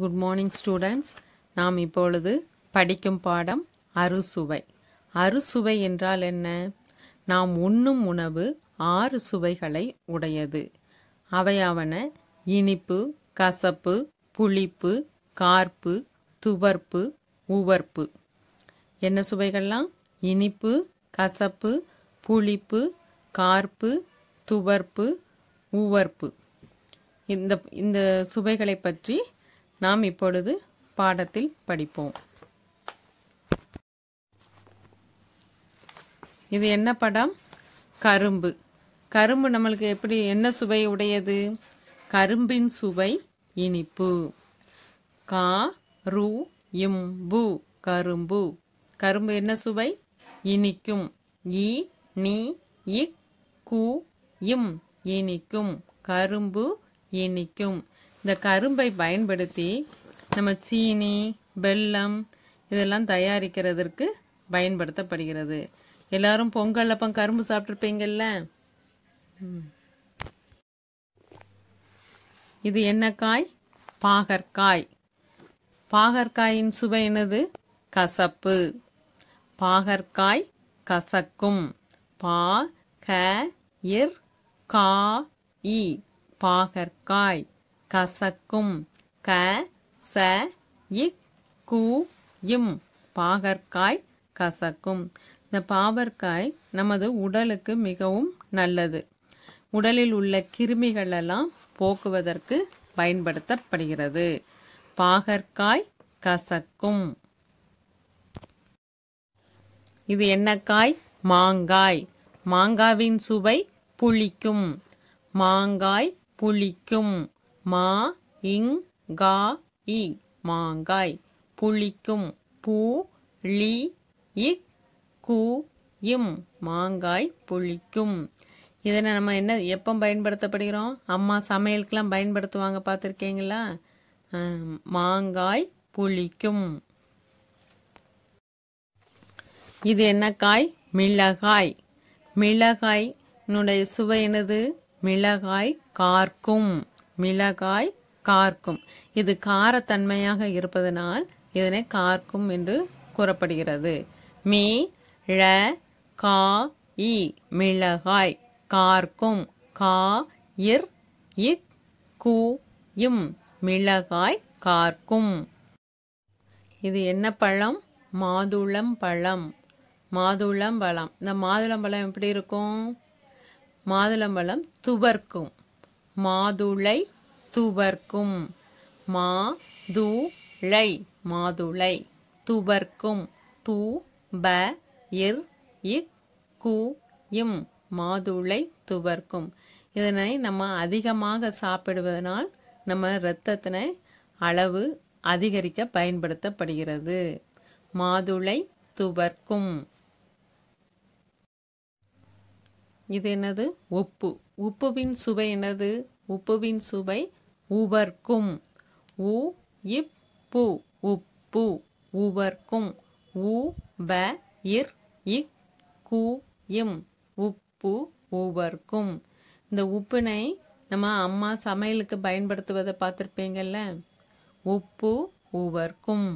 good morning students நாம் இப்பொழுது படிக்கும் பாடம் அறுசுவை அறுசுவை என்றால் என்ன நாம் உண்ணும் உணவு ஆறு சுவைகளை உடையது அவையாவன இனிப்பு கசப்பு புளிப்பு கார்ப்பு துவர்ப்பு உவர்ப்பு என்ன சுவைகள்லாம் இனிப்பு கசப்பு புளிப்பு கார்ப்பு துவர்ப்பு உவர்ப்பு இந்த இந்த சுவைகளை பற்றி நாம் இப்பொழுது பாடத்தில் படிப்போம் இது என்ன படம் கரும்பு கரும்பு நம்மளுக்கு எப்படி என்ன சுவை உடையது கரும்பின் சுவை இனிப்பு கா ரு இம்பு கரும்பு கரும்பு என்ன சுவை இனிக்கும் இ நீ இக் கு இம் இனிக்கும் கரும்பு இனிக்கும் இந்த கரும்பை பயன்படுத்தி நம்ம சீனி வெல்லம் இதெல்லாம் தயாரிக்கிறதற்கு பயன்படுத்தப்படுகிறது எல்லாரும் பொங்கல் அப்போ கரும்பு சாப்பிட்ருப்பீங்கல்ல இது என்ன காய் பாகற்காய் பாகற்காயின் சுவை என்னது கசப்பு பாகற்காய் கசக்கும் பா க இர் கா இ பாகற்காய் கசக்கும் க ச இக் கு இம் பாகற்காய் கசக்கும் இந்த பாவற்காய் நமது உடலுக்கு மிகவும் நல்லது உடலில் உள்ள கிருமிகளெல்லாம் போக்குவதற்கு பயன்படுத்தப்படுகிறது பாகற்காய் கசக்கும் இது என்ன காய் மாங்காய் மாங்காவின் சுவை புளிக்கும் மாங்காய் புளிக்கும் மா இங் கா இ மாங்காய் புளிக்கும் பூ லி இக் கு இம் மாங்காய் புளிக்கும் இதை நம்ம என்ன எப்போ பயன்படுத்தப்படுகிறோம் அம்மா சமையலுக்கெல்லாம் பயன்படுத்துவாங்க பார்த்துருக்கீங்களா மாங்காய் புளிக்கும் இது என்ன காய் மிளகாய் மிளகாய் என்னுடைய சுவை என்னது மிளகாய் கார்க்கும் மிளகாய் கார்க்கும் இது காரத்தன்மையாக இருப்பதனால் இதனை கார்க்கும் என்று கூறப்படுகிறது மீ ழ கா இ மிளகாய் கார்க்கும் கா இர் இக் கு இம் மிளகாய் கார்க்கும் இது என்ன பழம் மாதுளம் பழம் மாதுளம் பழம் இந்த மாதுளம்பழம் எப்படி இருக்கும் மாதுளம்பழம் துவர்க்கும் மாதுளை துவர்க்கும் மா து ளை மாதுளை துவர்க்கும் தூ ப இர் இக் கு இம் மாதுளை துவர்க்கும் இதனை நம்ம அதிகமாக சாப்பிடுவதனால் நம்ம இரத்தத்தினை அளவு அதிகரிக்க பயன்படுத்தப்படுகிறது மாதுளை துவர்க்கும் இது என்னது உப்பு உப்புவின் சுவை என்னது உப்புவின் சுவை உவர்க்கும் உ இப்பு உப்பு உவர்க்கும் உ வ இர் இம் உப்பு உவர்க்கும் இந்த உப்புனை நம்ம அம்மா சமையலுக்கு பயன்படுத்துவதை பார்த்துருப்பீங்கல்ல உப்பு உவர்க்கும்